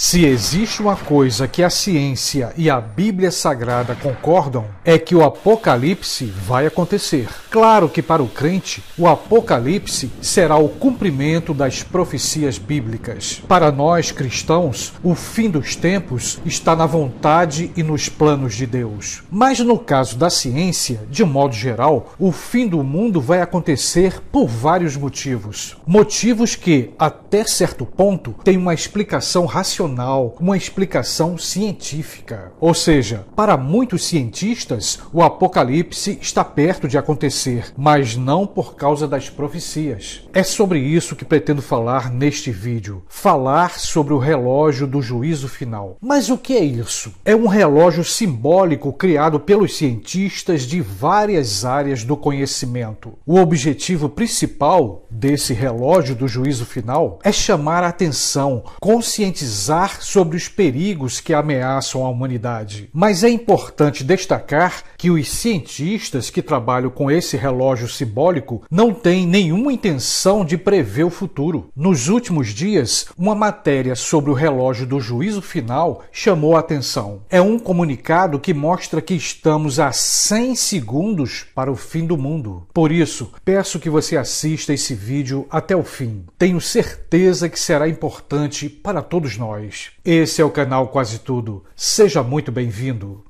Se existe uma coisa que a ciência e a Bíblia Sagrada concordam, é que o apocalipse vai acontecer. Claro que para o crente, o apocalipse será o cumprimento das profecias bíblicas. Para nós cristãos, o fim dos tempos está na vontade e nos planos de Deus. Mas no caso da ciência, de modo geral, o fim do mundo vai acontecer por vários motivos. Motivos que, até certo ponto, têm uma explicação racional racional, uma explicação científica. Ou seja, para muitos cientistas, o apocalipse está perto de acontecer, mas não por causa das profecias. É sobre isso que pretendo falar neste vídeo, falar sobre o relógio do juízo final. Mas o que é isso? É um relógio simbólico criado pelos cientistas de várias áreas do conhecimento. O objetivo principal desse relógio do juízo final é chamar a atenção, conscientizar alertar sobre os perigos que ameaçam a humanidade, mas é importante destacar que os cientistas que trabalham com esse relógio simbólico não têm nenhuma intenção de prever o futuro. Nos últimos dias, uma matéria sobre o relógio do juízo final chamou a atenção. É um comunicado que mostra que estamos a 100 segundos para o fim do mundo. Por isso, peço que você assista esse vídeo até o fim. Tenho certeza que será importante para todos nós nós. Esse é o canal Quase Tudo. Seja muito bem-vindo.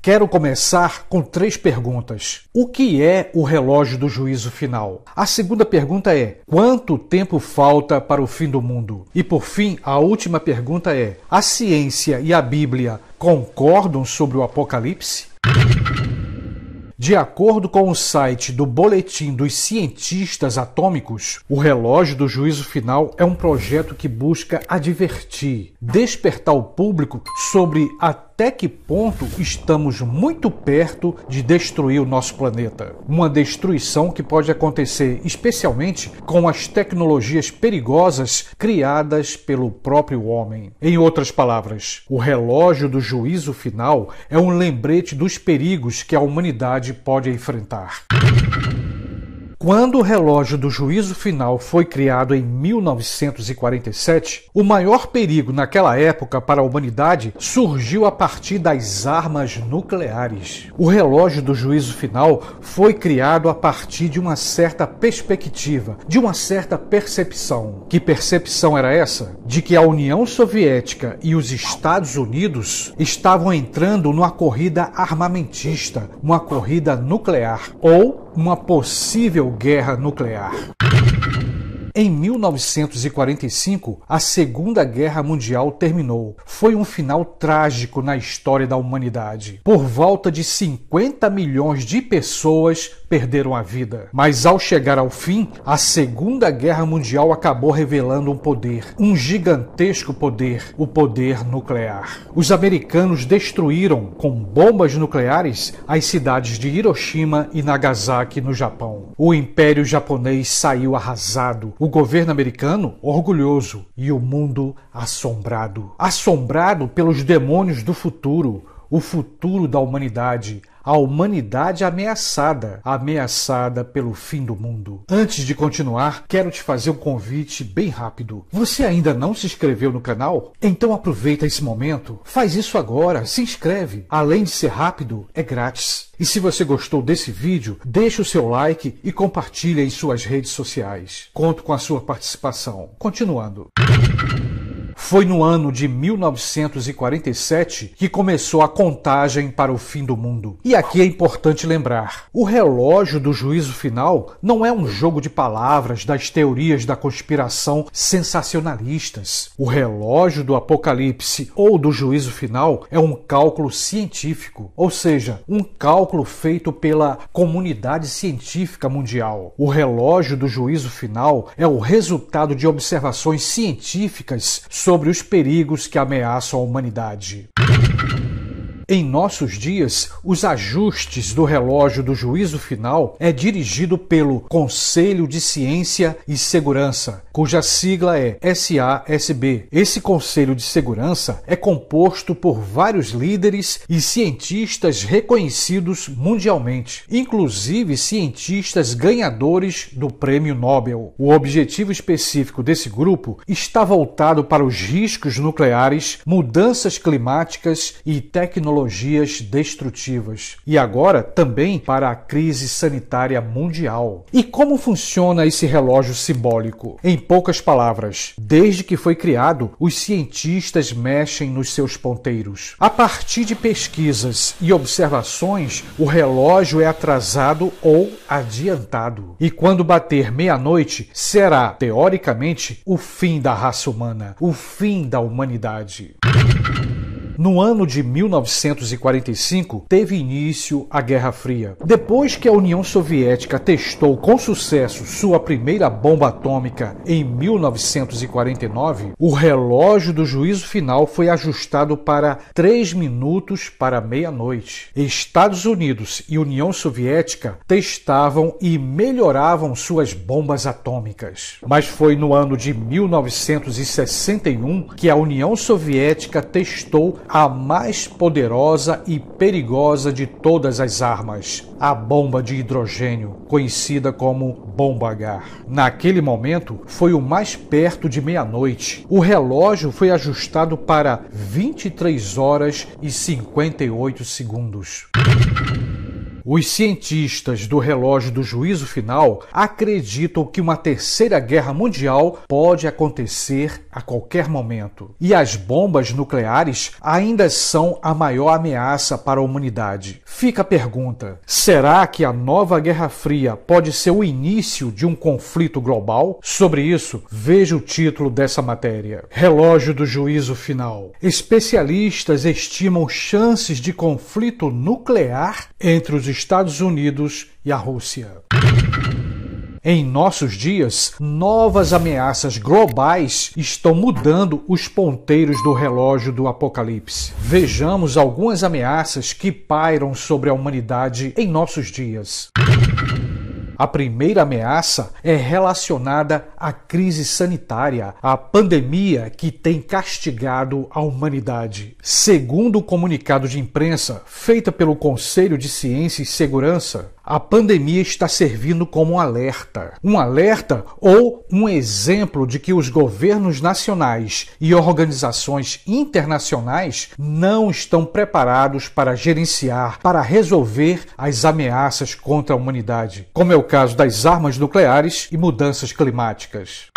Quero começar com três perguntas. O que é o relógio do juízo final? A segunda pergunta é: quanto tempo falta para o fim do mundo? E por fim, a última pergunta é: a ciência e a Bíblia concordam sobre o Apocalipse? De acordo com o site do Boletim dos Cientistas Atômicos, o relógio do juízo final é um projeto que busca advertir, despertar o público sobre a até que ponto estamos muito perto de destruir o nosso planeta. Uma destruição que pode acontecer especialmente com as tecnologias perigosas criadas pelo próprio homem. Em outras palavras, o relógio do juízo final é um lembrete dos perigos que a humanidade pode enfrentar. Quando o relógio do juízo final foi criado em 1947, o maior perigo naquela época para a humanidade surgiu a partir das armas nucleares. O relógio do juízo final foi criado a partir de uma certa perspectiva, de uma certa percepção. Que percepção era essa? De que a União Soviética e os Estados Unidos estavam entrando numa corrida armamentista, uma corrida nuclear, ou uma possível guerra nuclear. Em 1945, a Segunda Guerra Mundial terminou. Foi um final trágico na história da humanidade. Por volta de 50 milhões de pessoas perderam a vida. Mas ao chegar ao fim, a Segunda Guerra Mundial acabou revelando um poder, um gigantesco poder, o poder nuclear. Os americanos destruíram com bombas nucleares as cidades de Hiroshima e Nagasaki no Japão. O Império japonês saiu arrasado. O o governo americano orgulhoso e o mundo assombrado. Assombrado pelos demônios do futuro, o futuro da humanidade, a humanidade ameaçada, ameaçada pelo fim do mundo. Antes de continuar, quero te fazer um convite bem rápido. Você ainda não se inscreveu no canal? Então aproveita esse momento, faz isso agora, se inscreve. Além de ser rápido, é grátis. E se você gostou desse vídeo, deixe o seu like e compartilhe em suas redes sociais. Conto com a sua participação. Continuando. Foi no ano de 1947 que começou a contagem para o fim do mundo. E aqui é importante lembrar: o relógio do juízo final não é um jogo de palavras das teorias da conspiração sensacionalistas. O relógio do apocalipse ou do juízo final é um cálculo científico, ou seja, um cálculo feito pela comunidade científica mundial. O relógio do juízo final é o resultado de observações científicas sobre sobre os perigos que ameaçam a humanidade. Em nossos dias, os ajustes do relógio do juízo final é dirigido pelo Conselho de Ciência e Segurança, cuja sigla é SASB. Esse Conselho de Segurança é composto por vários líderes e cientistas reconhecidos mundialmente, inclusive cientistas ganhadores do Prêmio Nobel. O objetivo específico desse grupo está voltado para os riscos nucleares, mudanças climáticas e tecnologias ideologias destrutivas e agora também para a crise sanitária mundial. E como funciona esse relógio simbólico? Em poucas palavras, desde que foi criado, os cientistas mexem nos seus ponteiros. A partir de pesquisas e observações, o relógio é atrasado ou adiantado. E quando bater meia-noite, será, teoricamente, o fim da raça humana, o fim da humanidade. No ano de 1945, teve início a Guerra Fria. Depois que a União Soviética testou com sucesso sua primeira bomba atômica em 1949, o relógio do juízo final foi ajustado para 3 minutos para meia-noite. Estados Unidos e União Soviética testavam e melhoravam suas bombas atômicas. Mas foi no ano de 1961 que a União Soviética testou a mais poderosa e perigosa de todas as armas, a bomba de hidrogênio, conhecida como bomba H. Naquele momento, foi o mais perto de meia-noite. O relógio foi ajustado para 23 horas e 58 segundos. Os cientistas do relógio do juízo final acreditam que uma terceira guerra mundial pode acontecer a qualquer momento. E as bombas nucleares ainda são a maior ameaça para a humanidade. Fica a pergunta: será que a nova Guerra Fria pode ser o início de um conflito global? Sobre isso, veja o título dessa matéria: Relógio do Juízo Final. Especialistas estimam chances de conflito nuclear entre os Estados Unidos e a Rússia. Em nossos dias, novas ameaças globais estão mudando os ponteiros do relógio do apocalipse. Vejamos algumas ameaças que pairam sobre a humanidade em nossos dias. A primeira ameaça é relacionada à crise sanitária, à pandemia que tem castigado a humanidade. Segundo o comunicado de imprensa feita pelo Conselho de Ciência e Segurança, a pandemia está servindo como um alerta. Um alerta ou um exemplo de que os governos nacionais e organizações internacionais não estão preparados para gerenciar, para resolver as ameaças contra a humanidade, como é o caso das armas nucleares e mudanças climáticas.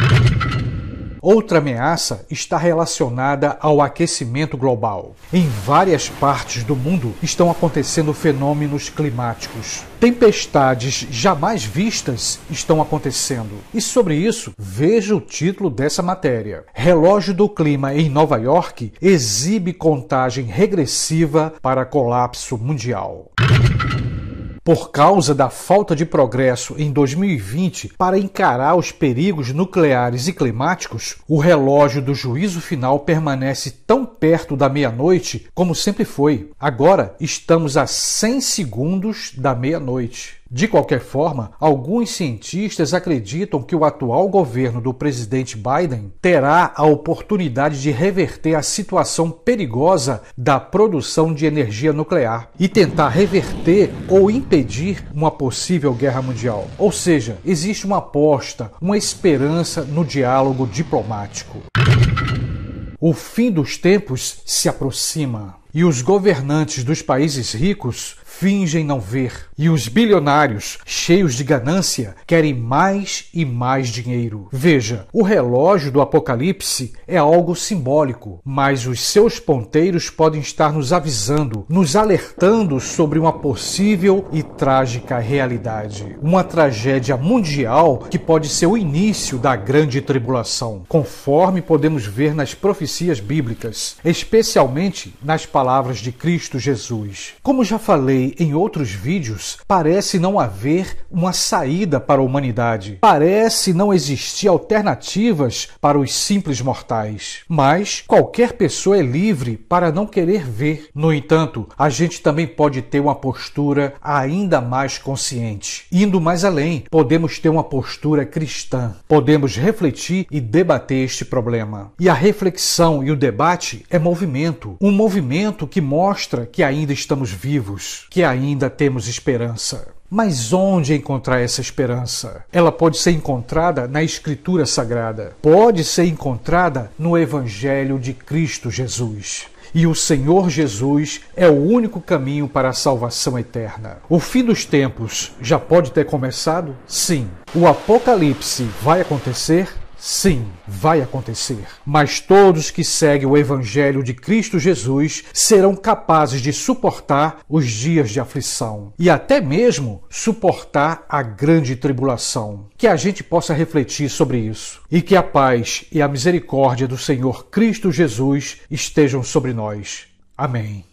Outra ameaça está relacionada ao aquecimento global. Em várias partes do mundo estão acontecendo fenômenos climáticos. Tempestades jamais vistas estão acontecendo. E sobre isso, veja o título dessa matéria. Relógio do clima em Nova York exibe contagem regressiva para colapso mundial por causa da falta de progresso em 2020 para encarar os perigos nucleares e climáticos, o relógio do juízo final permanece tão perto da meia-noite como sempre foi. Agora estamos a 100 segundos da meia-noite. De qualquer forma, alguns cientistas acreditam que o atual governo do presidente Biden terá a oportunidade de reverter a situação perigosa da produção de energia nuclear e tentar reverter ou impedir uma possível guerra mundial. Ou seja, existe uma aposta, uma esperança no diálogo diplomático. O fim dos tempos se aproxima. E os governantes dos países ricos fingem não ver. E os bilionários, cheios de ganância, querem mais e mais dinheiro. Veja, o relógio do Apocalipse é algo simbólico, mas os seus ponteiros podem estar nos avisando, nos alertando sobre uma possível e trágica realidade. Uma tragédia mundial que pode ser o início da grande tribulação, conforme podemos ver nas profecias bíblicas, especialmente nas palavras palavras de Cristo Jesus. Como já falei em outros vídeos, parece não haver uma saída para a humanidade. Parece não existir alternativas para os simples mortais. Mas qualquer pessoa é livre para não querer ver. No entanto, a gente também pode ter uma postura ainda mais consciente. Indo mais além, podemos ter uma postura cristã. Podemos refletir e debater este problema. E a reflexão e o debate é movimento. Um movimento momento que mostra que ainda estamos vivos, que ainda temos esperança. Mas onde encontrar essa esperança? Ela pode ser encontrada na Escritura Sagrada, pode ser encontrada no Evangelho de Cristo Jesus e o Senhor Jesus é o único caminho para a salvação eterna. O fim dos tempos já pode ter começado? Sim. O Apocalipse vai acontecer? Sim, vai acontecer. Mas todos que seguem o Evangelho de Cristo Jesus serão capazes de suportar os dias de aflição e até mesmo suportar a grande tribulação. Que a gente possa refletir sobre isso e que a paz e a misericórdia do Senhor Cristo Jesus estejam sobre nós. Amém.